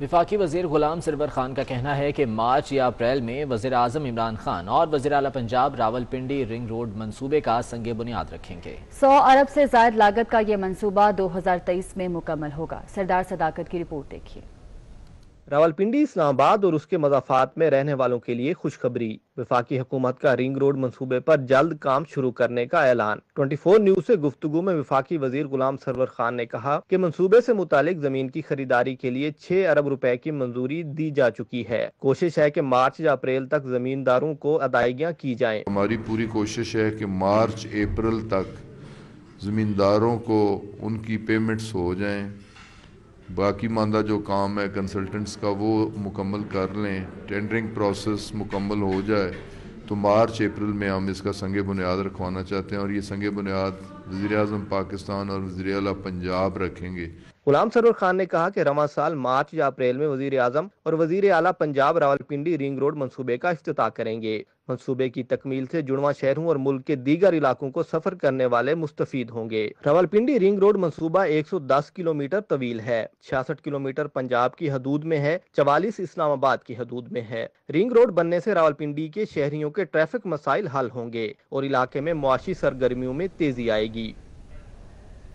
विफाकी वजीर गुलाम सरवर खान का कहना है कि मार्च या अप्रैल में वजीर अजम इमरान खान और वजीर अला पंजाब रावलपिंडी रिंग रोड मनसूबे का संगे बुनियाद रखेंगे सौ अरब से जायद लागत का यह मनसूबा दो हजार तेईस में मुकम्मल होगा सरदार सदाकत की रिपोर्ट देखिए रावलपिंडी इस्लामाबाद और उसके मजाफात में रहने वालों के लिए खुशखबरी विफाकी हुकूमत का रिंग रोड मंसूबे पर जल्द काम शुरू करने का ऐलान 24 न्यूज से गुफ्तगु में विफाकी वजीर गुलाम सरवर खान ने कहा कि मंसूबे से मुतालिक जमीन की खरीदारी के लिए 6 अरब रुपए की मंजूरी दी जा चुकी है कोशिश है कि मार्च या अप्रैल तक जमींदारों को अदायगियाँ की जाए हमारी पूरी कोशिश है की मार्च अप्रैल तक जमींदारों को उनकी पेमेंट हो जाए बाकी मानदा जो काम है कंसल्टेंट्स का वो मुकम्मल कर लें टेंडरिंग प्रोसेस मुकम्मल हो जाए तो मार्च अप्रैल में हम इसका संग बुनियाद रखवाना चाहते हैं और ये संग बुनियाद वज़ी अजम पाकिस्तान और वज़ी अला पंजाब रखेंगे गुलाम सरूर खान ने कहा कि रवा साल मार्च या अप्रैल में वजीर आजम और वजीर अला पंजाब रावलपिंडी रिंग रोड मनसूबे का अफ्ताह करेंगे मनसूबे की तकमील से जुड़वा शहरों और मुल्क के दीगर इलाकों को सफर करने वाले मुस्तफ होंगे रावलपिंडी रिंग रोड मनसूबा 110 किलोमीटर तवील है छियासठ किलोमीटर पंजाब की हदूद में है चवालीस इस्लामाबाद की हदूद में है रिंग रोड बनने से रावलपिंडी के शहरियों के ट्रैफिक मसाइल हल होंगे और इलाके में मुआशी सरगर्मियों में तेजी आएगी